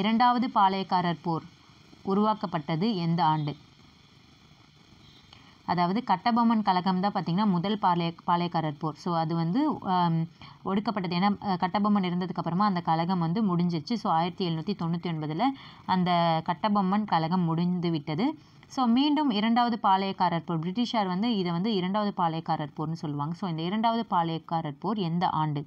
இரண்டாவது பாளையக்காரர் போர் உருவாக்கப்பட்டது எந்த ஆண்டு அதாவது கட்டபொம்மன் கழகம் தான் பார்த்திங்கன்னா முதல் பாளைய பாளையக்காரர் போர் ஸோ அது வந்து ஒடுக்கப்பட்டது ஏன்னா கட்டபொம்மன் இருந்ததுக்கப்புறமா அந்த கழகம் வந்து முடிஞ்சிச்சு ஸோ ஆயிரத்தி எழுநூற்றி தொண்ணூற்றி ஒன்பதில் அந்த கட்டபொம்மன் கழகம் முடிந்து விட்டது ஸோ மீண்டும் இரண்டாவது பாளையக்காரர் போர் பிரிட்டிஷார் வந்து இதை வந்து இரண்டாவது பாளையக்காரர் போர்னு சொல்லுவாங்க ஸோ இந்த இரண்டாவது பாளையக்காரர் போர் எந்த ஆண்டு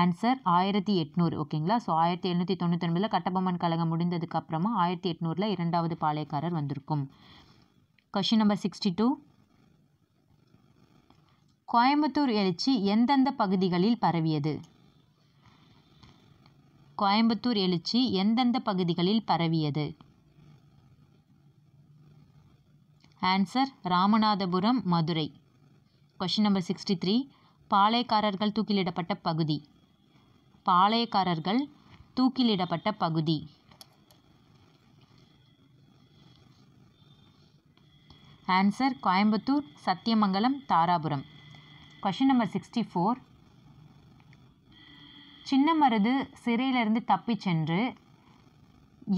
ஆன்சர் ஆயிரத்தி எட்நூறு ஓகேங்களா ஸோ ஆயிரத்தி எழுநூற்றி தொண்ணூத்தொன்பதில் கட்டபொம்மன் கழகம் முடிந்ததுக்கு அப்புறமா ஆயிரத்தி எட்நூறில் இரண்டாவது பாளையக்காரர் வந்திருக்கும் question number sixty two Coimbatore எழுச்சி எந்தெந்த பகுதிகளில் பரவியது கோயம்புத்தூர் எழுச்சி எந்தெந்த பகுதிகளில் பரவியது answer Ramanathapuram Madurai question number sixty three பாளையக்காரர்கள் தூக்கிலிடப்பட்ட பகுதி பாளையக்காரர்கள் தூக்கிலிடப்பட்ட பகுதி answer Coimbatore Sathyamangalam Dharapuram question number sixty four Chinnamarudhu சிறையிலிருந்து தப்பிச் சென்று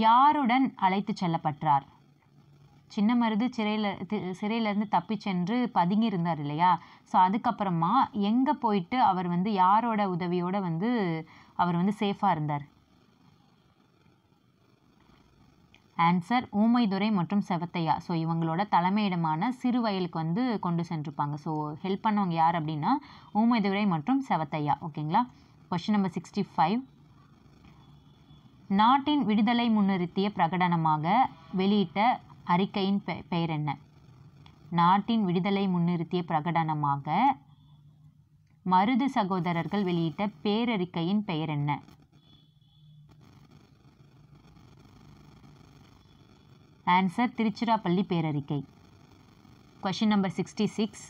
யாருடன் அழைத்து செல்லப்பட்டார் சின்ன மருது சிறையில் சிறையிலேருந்து தப்பி சென்று பதுங்கி இருந்தார் இல்லையா ஸோ அதுக்கப்புறமா எங்கே போயிட்டு அவர் வந்து யாரோட உதவியோடு வந்து அவர் வந்து சேஃபாக இருந்தார் ஆன்சர் ஊமைதுரை மற்றும் செவத்தையா ஸோ இவங்களோட தலைமையிடமான சிறுவயலுக்கு வந்து கொண்டு சென்றிருப்பாங்க ஸோ ஹெல்ப் பண்ணவங்க யார் அப்படின்னா ஊமைதுரை மற்றும் செவத்தையா ஓகேங்களா கொஷின் நம்பர் சிக்ஸ்டி ஃபைவ் நாட்டின் விடுதலை முன்னிறுத்திய பிரகடனமாக வெளியிட்ட அறிக்கையின் பெ பெயர் என்ன நாட்டின் விடுதலை முன்னிறுத்திய பிரகடனமாக மருது சகோதரர்கள் வெளியிட்ட பேரறிக்கையின் பெயர் என்ன ஆன்சர் திருச்சிராப்பள்ளி பேரறிக்கை question number sixty six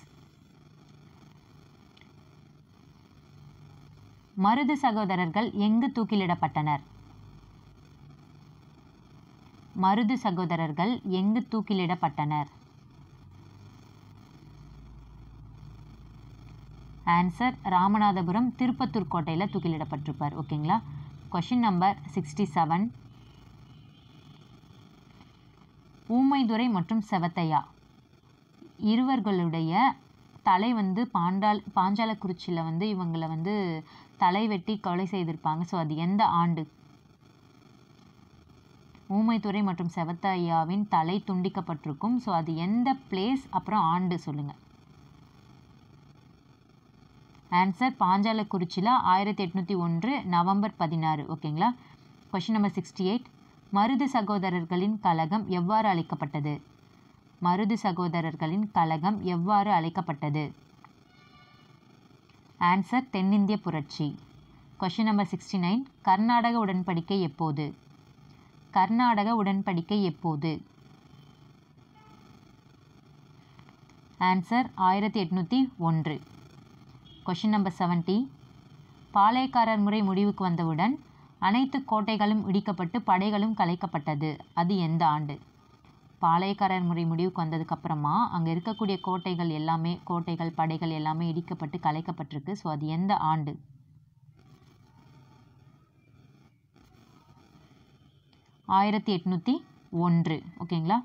Marudhu சகோதரர்கள் எங்கு தூக்கிலிடப்பட்டனர் மருது சகோதரர்கள் எங்கு தூக்கிலிடப்பட்டனர் ஆன்சர் ராமநாதபுரம் திருப்பத்தூர் கோட்டையில் தூக்கிலிடப்பட்டிருப்பார் ஓகேங்களா question number sixty seven Oomaidurai மற்றும் செவத்தையா இருவர்களுடைய தலை வந்து பாண்டால் பாஞ்சாலக்குறிச்சியில் வந்து இவங்களை வந்து தலை வெட்டி கொலை செய்திருப்பாங்க ஸோ அது எந்த ஆண்டு ஊமைத்துறை மற்றும் செவத்தாயாவின் தலை துண்டிக்கப்பட்டிருக்கும் ஸோ அது எந்த பிளேஸ் அப்புறம் ஆண்டு சொல்லுங்கள் ஆன்சர் பாஞ்சாலக்குறிச்சியில் ஆயிரத்தி எட்நூற்றி ஒன்று நவம்பர் பதினாறு ஓகேங்களா question number sixty eight Marudhu சகோதரர்களின் கழகம் எவ்வாறு அழைக்கப்பட்டது மருது சகோதரர்களின் கழகம் எவ்வாறு அழைக்கப்பட்டது ஆன்சர் தென்னிந்திய புரட்சி question number sixty nine Karnataka உடன்படிக்கை எப்போது கர்நாடக உடன்படிக்கை எப்போது ஆன்சர் ஆயிரத்தி எட்நூற்றி ஒன்று கொஷின் நம்பர் செவன்டி பாளையக்காரர் முறை முடிவுக்கு வந்தவுடன் அனைத்து கோட்டைகளும் இடிக்கப்பட்டு படைகளும் கலைக்கப்பட்டது அது எந்த ஆண்டு பாளையக்காரர் முறை முடிவுக்கு வந்ததுக்கப்புறமா அங்கே இருக்கக்கூடிய கோட்டைகள் எல்லாமே கோட்டைகள் படைகள் எல்லாமே இடிக்கப்பட்டு கலைக்கப்பட்டிருக்கு ஸோ அது எந்த ஆண்டு ஆயிரத்தி எட்நூற்றி ஒன்று ஓகேங்களா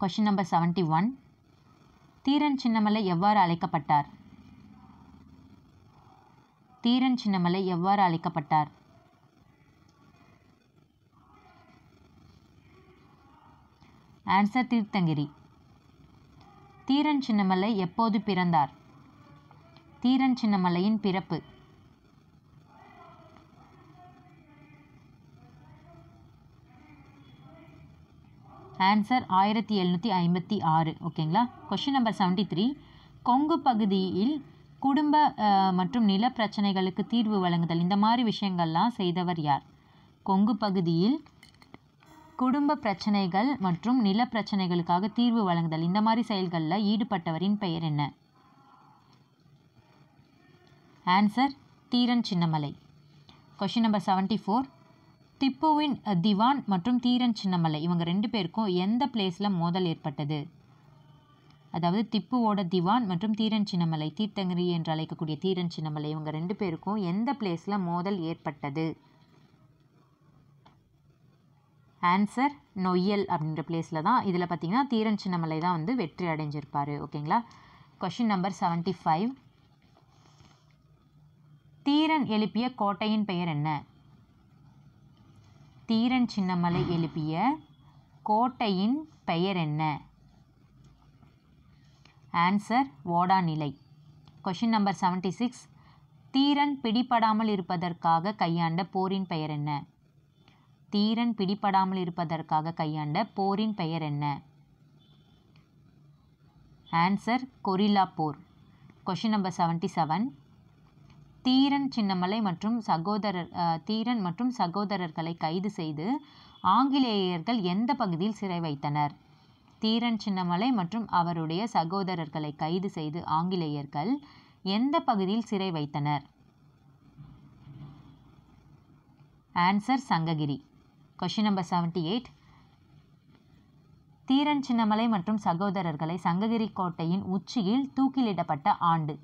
question number seventy one Dheeran Chinnamalai எவ்வாறு அழைக்கப்பட்டார் தீரன் சின்னமலை எவ்வாறு அழைக்கப்பட்டார் ஆன்சர் தீர்த்தங்கிரி தீரன் சின்னமலை எப்போது பிறந்தார் தீரன் சின்னமலையின் பிறப்பு ஆன்சர் ஆயிரத்தி எழுநூற்றி ஐம்பத்தி ஆறு ஓகேங்களா question number seventy three Kongu பகுதியில் குடும்ப மற்றும் நில பிரச்சனைகளுக்கு தீர்வு வழங்குதல் இந்த மாதிரி விஷயங்கள்லாம் செய்தவர் யார் கொங்கு பகுதியில் குடும்ப பிரச்சனைகள் மற்றும் நில பிரச்சனைகளுக்காக தீர்வு வழங்குதல் இந்த மாதிரி செயல்களில் ஈடுபட்டவரின் பெயர் என்ன answer Dheeran Chinnamalai question number seventy four திப்புவின் திவான் மற்றும் தீரன் சின்னமலை இவங்க ரெண்டு பேருக்கும் எந்த பிளேஸில் மோதல் ஏற்பட்டது அதாவது திப்புவோட திவான் மற்றும் தீரன் சின்னமலை தீர்த்தங்கிரி என்று அழைக்கக்கூடிய தீரன் சின்னமலை இவங்க ரெண்டு பேருக்கும் எந்த பிளேஸில் மோதல் ஏற்பட்டது ஆன்சர் நொய்யல் அப்படின்ற பிளேஸில் தான் இதில் பார்த்தீங்கன்னா தீரன் சின்னமலை தான் வந்து வெற்றி அடைஞ்சிருப்பார் ஓகேங்களா question number seventy five Dheeran எழுப்பிய கோட்டையின் பெயர் என்ன தீரன் சின்னமலை எழுப்பிய கோட்டையின் பெயர் என்ன answer Odanilai question number seventy six Dheeran பிடிபடாமல் இருப்பதற்காக கையாண்ட போரின் பெயர் என்ன தீரன் பிடிபடாமல் இருப்பதற்காக கையாண்ட போரின் பெயர் என்ன ஆன்சர் கொரில்லா போர் question number seventy seven Dheeran Chinnamalai மற்றும் சகோதரர் தீரன் மற்றும் சகோதரர்களை கைது செய்து ஆங்கிலேயர்கள் எந்த பகுதியில் சிறை வைத்தனர் தீரன் சின்னமலை மற்றும் அவருடைய சகோதரர்களை கைது செய்து ஆங்கிலேயர்கள் எந்த பகுதியில் சிறை வைத்தனர் answer Sankagiri question number seventy eight Dheeran Chinnamalai மற்றும் சகோதரர்களை சங்ககிரி கோட்டையின் உச்சியில் தூக்கிலிடப்பட்ட ஆண்டு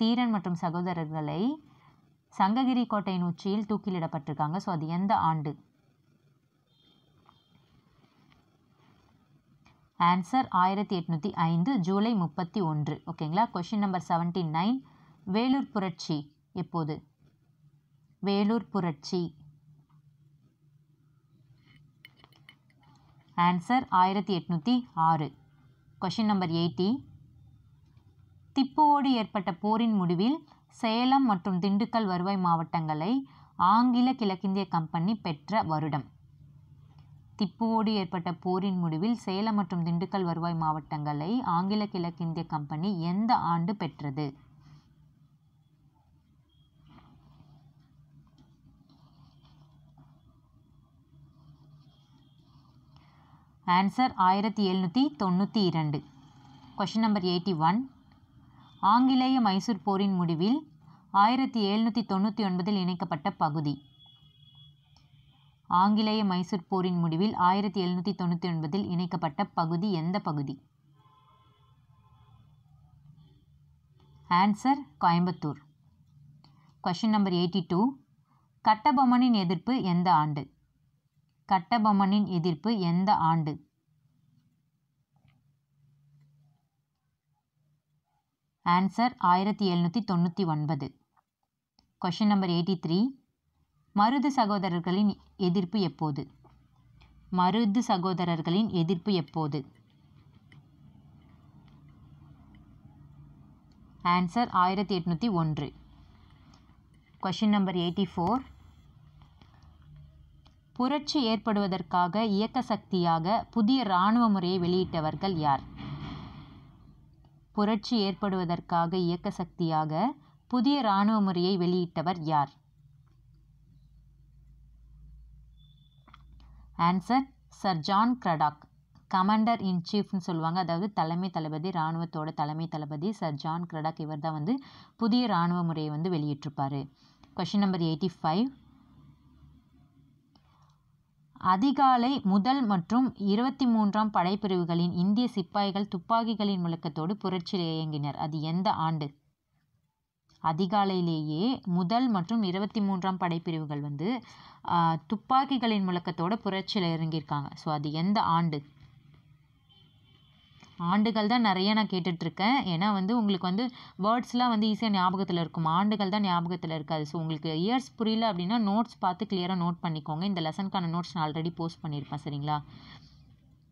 தீரன் மற்றும் சகோதரர்களை சங்ககிரி கோட்டையின் உச்சியில் தூக்கிலிடப்பட்டிருக்காங்க ஸோ அது எந்த ஆண்டு ஆன்சர் ஆயிரத்தி எட்நூற்றி ஐந்து ஜூலை முப்பத்தி ஒன்று ஓகேங்களா question number seventy nine Vellore புரட்சி எப்போது வேலூர் புரட்சி ஆன்சர் ஆயிரத்தி எட்நூற்றி ஆறு கொஷின் நம்பர் எயிட்டி திப்புவோடு ஏற்பட்ட போரின் முடிவில் சேலம் மற்றும் திண்டுக்கல் வருவாய் மாவட்டங்களை ஆங்கில கிழக்கிந்திய கம்பெனி பெற்ற வருடம் திப்புவோடு ஏற்பட்ட போரின் முடிவில் சேலம் மற்றும் திண்டுக்கல் வருவாய் மாவட்டங்களை ஆங்கில கிழக்கிந்திய கம்பெனி எந்த ஆண்டு பெற்றது ஆன்சர் ஆயிரத்தி எழுநூற்றி தொண்ணூற்றி இரண்டு கொஷின் நம்பர் எயிட்டி ஒன் ஆங்கிலேய மைசூர் போரின் முடிவில் ஆயிரத்தி எழுநூற்றி தொண்ணூற்றி ஒன்பதில் இணைக்கப்பட்ட பகுதி ஆங்கிலேய மைசூர் போரின் முடிவில் ஆயிரத்தி எழுநூற்றி தொண்ணூற்றி ஒன்பதில் இணைக்கப்பட்ட பகுதி எந்த பகுதி answer Coimbatore question number eighty two கட்டபொம்மனின் எதிர்ப்பு எந்த ஆண்டு கட்டபொம்மனின் எதிர்ப்பு எந்த ஆண்டு ஆன்சர் ஆயிரத்தி எழுநூற்றி தொண்ணூற்றி ஒன்பது question number eighty three Marudhu சகோதரர்களின் எதிர்ப்பு எப்போது மருது சகோதரர்களின் எதிர்ப்பு எப்போது ஆன்சர் ஆயிரத்தி எட்நூற்றி ஒன்று கொஷின் நம்பர் எயிட்டி ஃபோர் புரட்சி ஏற்படுவதற்காக இயக்க சக்தியாக புதிய இராணுவ முறையை வெளியிட்டவர்கள் யார் புரட்சி ஏற்படுவதற்காக இயக்க சக்தியாக புதிய இராணுவ முறையை வெளியிட்டவர் யார் answer sir John Cradock commander in சீஃப்னு சொல்லுவாங்க அதாவது தலைமை தளபதி இராணுவத்தோட தலைமை தளபதி சர் ஜான் கிரடாக் இவர் தான் வந்து புதிய இராணுவ முறையை வந்து வெளியிட்டிருப்பார் கொஷின் நம்பர் எயிட்டி ஃபைவ் அதிகாலை முதல் மற்றும் இருபத்தி மூன்றாம் படைப்பிரிவுகளின் இந்திய சிப்பாய்கள் துப்பாக்கிகளின் முழக்கத்தோடு புரட்சியில் இயங்கினர் அது எந்த ஆண்டு அதிகாலையிலேயே முதல் மற்றும் இருபத்தி மூன்றாம் படைப்பிரிவுகள் வந்து துப்பாக்கிகளின் முழக்கத்தோடு புரட்சியில் இறங்கியிருக்காங்க ஸோ அது எந்த ஆண்டு ஆண்டுகள் தான் நிறைய நான் கேட்டுகிட்ருக்கேன் ஏன்னா வந்து உங்களுக்கு வந்து வேர்ட்ஸ்லாம் வந்து ஈஸியாக ஞாபகத்தில் இருக்கும் ஆண்டுகள் தான் ஞாபகத்தில் இருக்காது ஸோ உங்களுக்கு இயர்ஸ் புரியல அப்படின்னா நோட்ஸ் பார்த்து கிளியராக நோட் பண்ணிக்கோங்க இந்த லெசனுக்கான நோட்ஸ் நான் ஆல்ரெடி போஸ்ட் பண்ணியிருப்பேன் சரிங்களா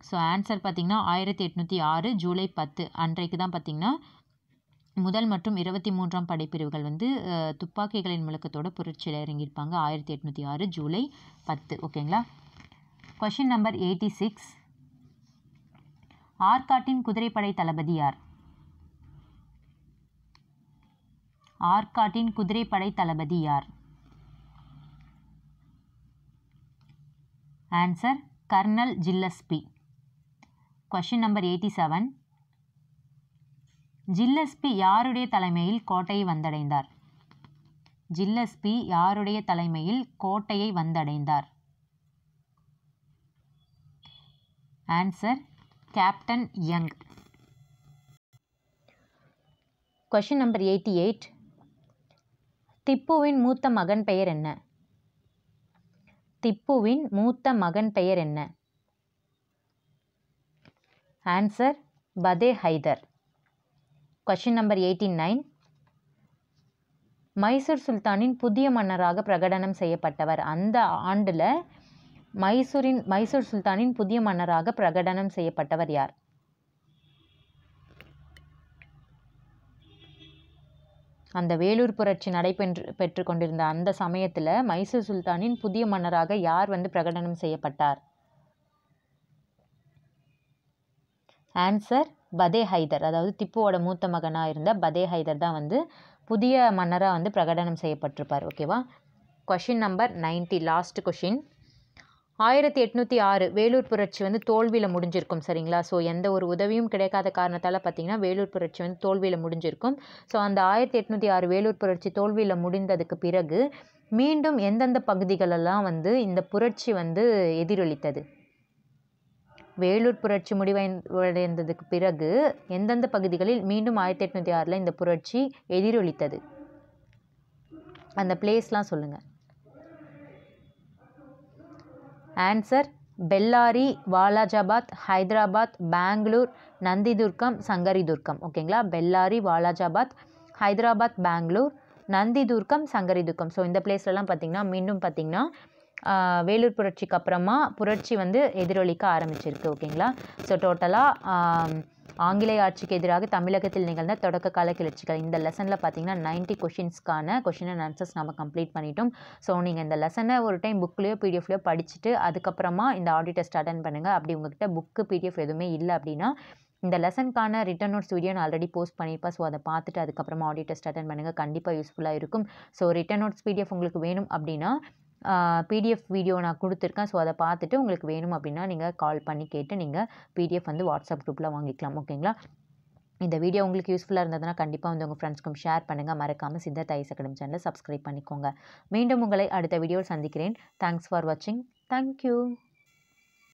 ஸோ ஆன்சர் பார்த்திங்கன்னா ஆயிரத்தி எட்நூற்றி ஆறு ஜூலை பத்து அன்றைக்கு தான் பார்த்திங்கன்னா முதல் மற்றும் இருபத்தி மூன்றாம் படைப்பிரிவுகள் வந்து துப்பாக்கிகளின் முழக்கத்தோட புரட்சியில் இறங்கியிருப்பாங்க ஆயிரத்தி எட்நூற்றி ஆறு ஜூலை பத்து ஓகேங்களா கொஷின் நம்பர் எயிட்டி சிக்ஸ் ஆற்காட்டின் குதிரைப்படை தளபதியார் ஆற்காட்டின் குதிரைப்படை தளபதி யார் answer colonel Gillespie question number eighty seven Gillespie யாருடைய தலைமையில் கோட்டையை வந்தடைந்தார் ஜில்லஸ்பி யாருடைய தலைமையில் கோட்டையை வந்தடைந்தார் answer captain Young question number eighty eight திப்புவின் மூத்த மகன் பெயர் என்ன திப்புவின் மூத்த மகன் பெயர் என்ன answer Fateh Haidar question number eighty nine Mysore சுல்தானின் புதிய மன்னராக பிரகடனம் செய்யப்பட்டவர் அந்த ஆண்டில் மைசூரின் மைசூர் சுல்தானின் புதிய மன்னராக பிரகடனம் செய்யப்பட்டவர் யார் அந்த வேலூர் புரட்சி நடைபெற்று பெற்று கொண்டிருந்த அந்த சமயத்தில் மைசூர் சுல்தானின் புதிய மன்னராக யார் வந்து பிரகடனம் செய்யப்பட்டார் ஆன்சர் பதே ஹைதர் அதாவது திப்புவோட மூத்த மகனாக இருந்த பதே ஹைதர் தான் வந்து புதிய மன்னராக வந்து பிரகடனம் செய்யப்பட்டிருப்பார் ஓகேவா question number ninety last question ஆயிரத்தி எட்நூற்றி ஆறு வேலூர் புரட்சி வந்து தோல்வியில் முடிஞ்சிருக்கும் சரிங்களா ஸோ எந்த ஒரு உதவியும் கிடைக்காத காரணத்தால் பார்த்தீங்கன்னா வேலூர் புரட்சி வந்து தோல்வியில் முடிஞ்சிருக்கும் ஸோ அந்த ஆயிரத்தி எட்நூற்றி ஆறு வேலூர் புரட்சி தோல்வியில் முடிந்ததுக்கு பிறகு மீண்டும் எந்தெந்த பகுதிகளெல்லாம் வந்து இந்த புரட்சி வந்து எதிரொலித்தது வேலூர் புரட்சி முடிவடைந்ததுக்கு பிறகு எந்தெந்த பகுதிகளில் மீண்டும் ஆயிரத்தி எட்நூற்றி ஆறில் இந்த புரட்சி எதிரொலித்தது அந்த பிளேஸ்லாம் சொல்லுங்கள் ஆன்சர் பெல்லாரி வாலாஜாபாத் ஹைதராபாத் பேங்களூர் நந்திதுர்க்கம் சங்கரிதுர்க்கம் ஓகேங்களா பெல்லாரி வாலாஜாபாத் ஹைதராபாத் பேங்களூர் நந்திதுர்க்கம் சங்கரிதுர்க்கம் ஸோ இந்த பிளேஸ்லலாம் பார்த்திங்கன்னா மீண்டும் பார்த்திங்கன்னா வேலூர் புரட்சிக்கு அப்புறமா புரட்சி வந்து எதிரொலிக்க ஆரம்பிச்சிருக்கு ஓகேங்களா ஸோ டோட்டலாக ஆங்கிலேய ஆட்சிக்கு எதிராக தமிழகத்தில் நிகழ்ந்த தொடக்க கால கிளர்ச்சிகள் இந்த லெசனில் பார்த்தீங்கன்னா நைன்ட்டி கொஷின்ஸ்க்கான கொஷின் அண்ட் ஆன்சர்ஸ் நம்ம கம்ப்ளீட் பண்ணிட்டோம் ஸோ நீங்கள் இந்த லெசனை ஒரு டைம் புக்லேயோ பிடிஎஃப்லையோ படிச்சுட்டு அதுக்கப்புறமா இந்த ஆடியோ டெஸ்ட் அட்டன் பண்ணுங்கள் அப்படி உங்ககிட்ட புக்கு பிடிஎஃப் எதுவுமே இல்லை அப்படின்னா இந்த லெசனுக்கான ரிட்டன் நோட்ஸ் வீடியோ நான் ஆல்ரெடி போஸ்ட் பண்ணியிருப்பேன் ஸோ அதை பார்த்துட்டு அதுக்கப்புறமா ஆடியோ டெஸ்ட் அட்டன் பண்ணுங்கள் கண்டிப்பாக யூஸ்ஃபுல்லாக இருக்கும் ஸோ ரிட்டன் நோட்ஸ் பிடிஎஃப் உங்களுக்கு வேணும் அப்படின்னா பிடிஎஃப் வீடியோ நான் கொடுத்துருக்கேன் ஸோ அதை பார்த்துட்டு உங்களுக்கு வேணும் அப்படின்னா நீங்கள் கால் பண்ணி கேட்டு நீங்கள் பிடிஎஃப் வந்து வாட்ஸ்அப் குரூப்பில் வாங்கிக்கலாம் ஓகேங்களா இந்த வீடியோ உங்களுக்கு யூஸ்ஃபுல்லாக இருந்ததுன்னா கண்டிப்பாக வந்து உங்கள் ஃப்ரெண்ட்ஸ்க்கும் ஷேர் பண்ணுங்கள் மறக்காமல் சித்தார்த் ஐஸ் அகாடமி சேனலை சப்ஸ்கிரைப் பண்ணிக்கோங்க மீண்டும் உங்களை அடுத்த வீடியோவில் சந்திக்கிறேன் தேங்க்ஸ் ஃபார் வாட்சிங் தேங்க்யூ